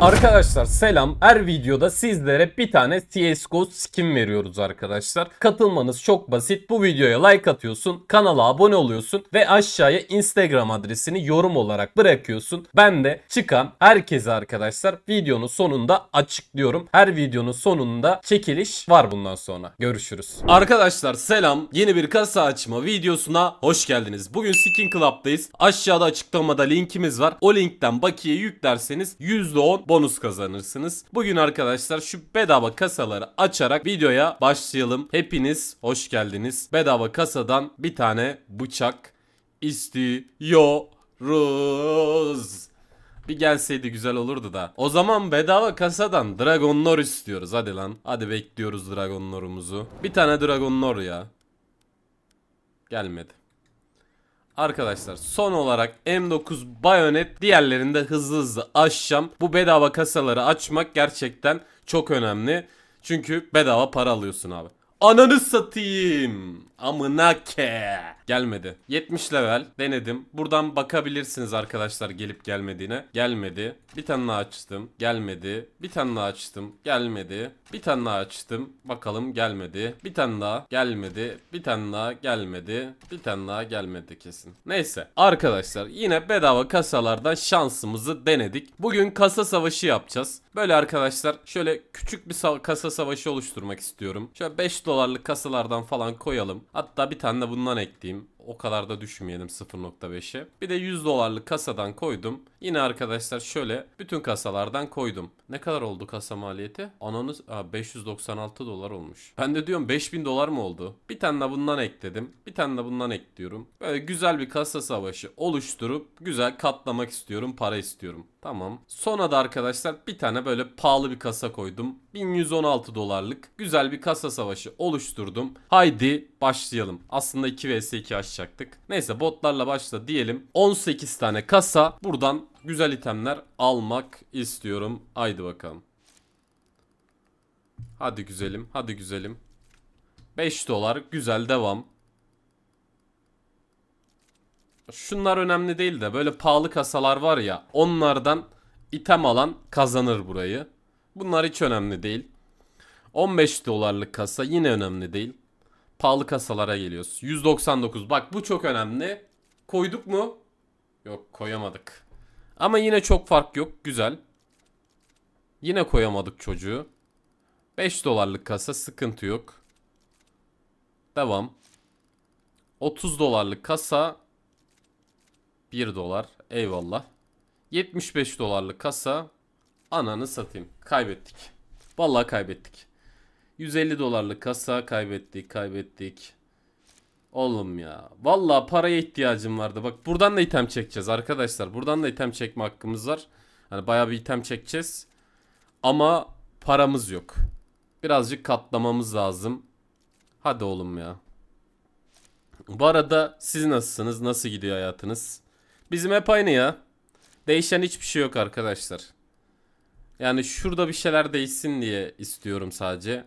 Arkadaşlar selam. Her videoda sizlere bir tane CSGO skin veriyoruz arkadaşlar. Katılmanız çok basit. Bu videoya like atıyorsun, kanala abone oluyorsun ve aşağıya Instagram adresini yorum olarak bırakıyorsun. Ben de çıkan herkese arkadaşlar videonun sonunda açıklıyorum. Her videonun sonunda çekiliş var bundan sonra. Görüşürüz. Arkadaşlar selam. Yeni bir kasa açma videosuna hoş geldiniz. Bugün Skin Club'dayız. Aşağıda açıklamada linkimiz var. O linkten bakiye yüklerseniz %10 bonus kazanırsınız. Bugün arkadaşlar şu bedava kasaları açarak videoya başlayalım. Hepiniz hoş geldiniz. Bedava kasadan bir tane bıçak istiyoruz. Bir gelseydi güzel olurdu da. O zaman bedava kasadan Dragon Lore istiyoruz. Hadi lan. Hadi bekliyoruz Dragon Lore'umuzu. Bir tane Dragon Lore ya. Gelmedi. Arkadaşlar son olarak M9 Bayonet diğerlerini de hızlı hızlı açacağım. Bu bedava kasaları açmak gerçekten çok önemli. Çünkü bedava para alıyorsun abi. Ananı satayım. Amına ke. Gelmedi. 70 level denedim. Buradan bakabilirsiniz arkadaşlar gelip gelmediğine. Gelmedi. Bir tane daha açtım. Gelmedi. Bir tane daha açtım. Gelmedi. Bir tane daha açtım. Bakalım gelmedi. Bir tane daha gelmedi. Bir tane daha gelmedi. Bir tane daha gelmedi kesin. Neyse arkadaşlar yine bedava kasalardan şansımızı denedik. Bugün kasa savaşı yapacağız. Böyle arkadaşlar şöyle küçük bir kasa savaşı oluşturmak istiyorum. Şöyle 5 dolarlık kasalardan falan koyalım. Hatta bir tane de bundan ekleyeyim o kadar da düşmeyelim 0.5'e. Bir de 100 dolarlık kasadan koydum. Yine arkadaşlar şöyle bütün kasalardan koydum. Ne kadar oldu kasa maliyeti? Ananız aa, 596 dolar olmuş. Ben de diyorum 5000 dolar mı oldu? Bir tane de bundan ekledim. Bir tane de bundan ekliyorum. Böyle güzel bir kasa savaşı oluşturup güzel katlamak istiyorum. Para istiyorum. Tamam. Sonra da arkadaşlar bir tane böyle pahalı bir kasa koydum. 1116 dolarlık güzel bir kasa savaşı oluşturdum. Haydi başlayalım. Aslında 2 vs 2 aşağı uğraşacaktık. Neyse botlarla başla diyelim. 18 tane kasa buradan güzel itemler almak istiyorum. Haydi bakalım. Hadi güzelim. Hadi güzelim. 5 dolar. Güzel devam. Şunlar önemli değil de böyle pahalı kasalar var ya onlardan item alan kazanır burayı. Bunlar hiç önemli değil. 15 dolarlık kasa yine önemli değil pahalı kasalara geliyoruz. 199 bak bu çok önemli. Koyduk mu? Yok koyamadık. Ama yine çok fark yok güzel. Yine koyamadık çocuğu. 5 dolarlık kasa sıkıntı yok. Devam. 30 dolarlık kasa 1 dolar eyvallah. 75 dolarlık kasa ananı satayım. Kaybettik. Vallahi kaybettik. 150 dolarlık kasa kaybettik kaybettik. Oğlum ya. vallahi paraya ihtiyacım vardı. Bak buradan da item çekeceğiz arkadaşlar. Buradan da item çekme hakkımız var. Hani bayağı bir item çekeceğiz. Ama paramız yok. Birazcık katlamamız lazım. Hadi oğlum ya. Bu arada siz nasılsınız? Nasıl gidiyor hayatınız? Bizim hep aynı ya. Değişen hiçbir şey yok arkadaşlar. Yani şurada bir şeyler değişsin diye istiyorum sadece.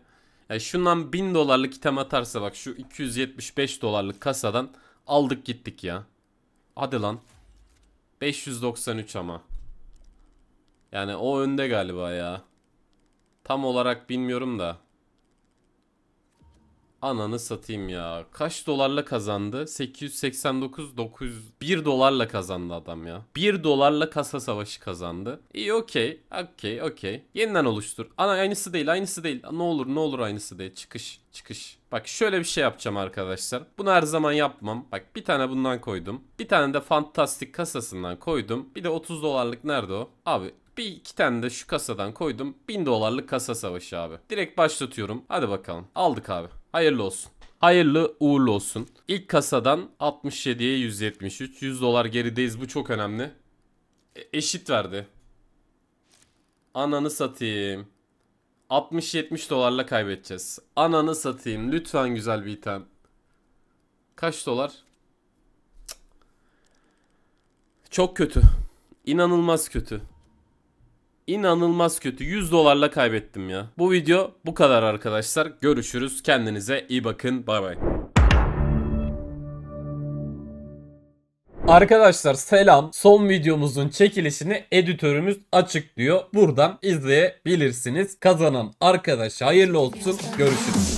Yani şundan 1000 dolarlık item atarsa bak şu 275 dolarlık kasadan aldık gittik ya. Hadi lan. 593 ama. Yani o önde galiba ya. Tam olarak bilmiyorum da. Ananı satayım ya. Kaç dolarla kazandı? 889 900 1 dolarla kazandı adam ya. 1 dolarla kasa savaşı kazandı. İyi okey. Okey okey. Yeniden oluştur. Ana aynısı değil aynısı değil. Ne olur ne olur aynısı değil. Çıkış çıkış. Bak şöyle bir şey yapacağım arkadaşlar. Bunu her zaman yapmam. Bak bir tane bundan koydum. Bir tane de fantastik kasasından koydum. Bir de 30 dolarlık nerede o? Abi bir iki tane de şu kasadan koydum. Bin dolarlık kasa savaşı abi. Direkt başlatıyorum. Hadi bakalım. Aldık abi. Hayırlı olsun. Hayırlı uğurlu olsun. İlk kasadan 67'ye 173. 100 dolar gerideyiz. Bu çok önemli. E eşit verdi. Ananı satayım. 60-70 dolarla kaybedeceğiz. Ananı satayım. Lütfen güzel bir item. Kaç dolar? Çok kötü. İnanılmaz kötü inanılmaz kötü 100 dolarla kaybettim ya. Bu video bu kadar arkadaşlar. Görüşürüz. Kendinize iyi bakın. Bay bay. Arkadaşlar selam. Son videomuzun çekilişini editörümüz açıklıyor. Buradan izleyebilirsiniz. Kazanan arkadaş hayırlı olsun. Görüşürüz.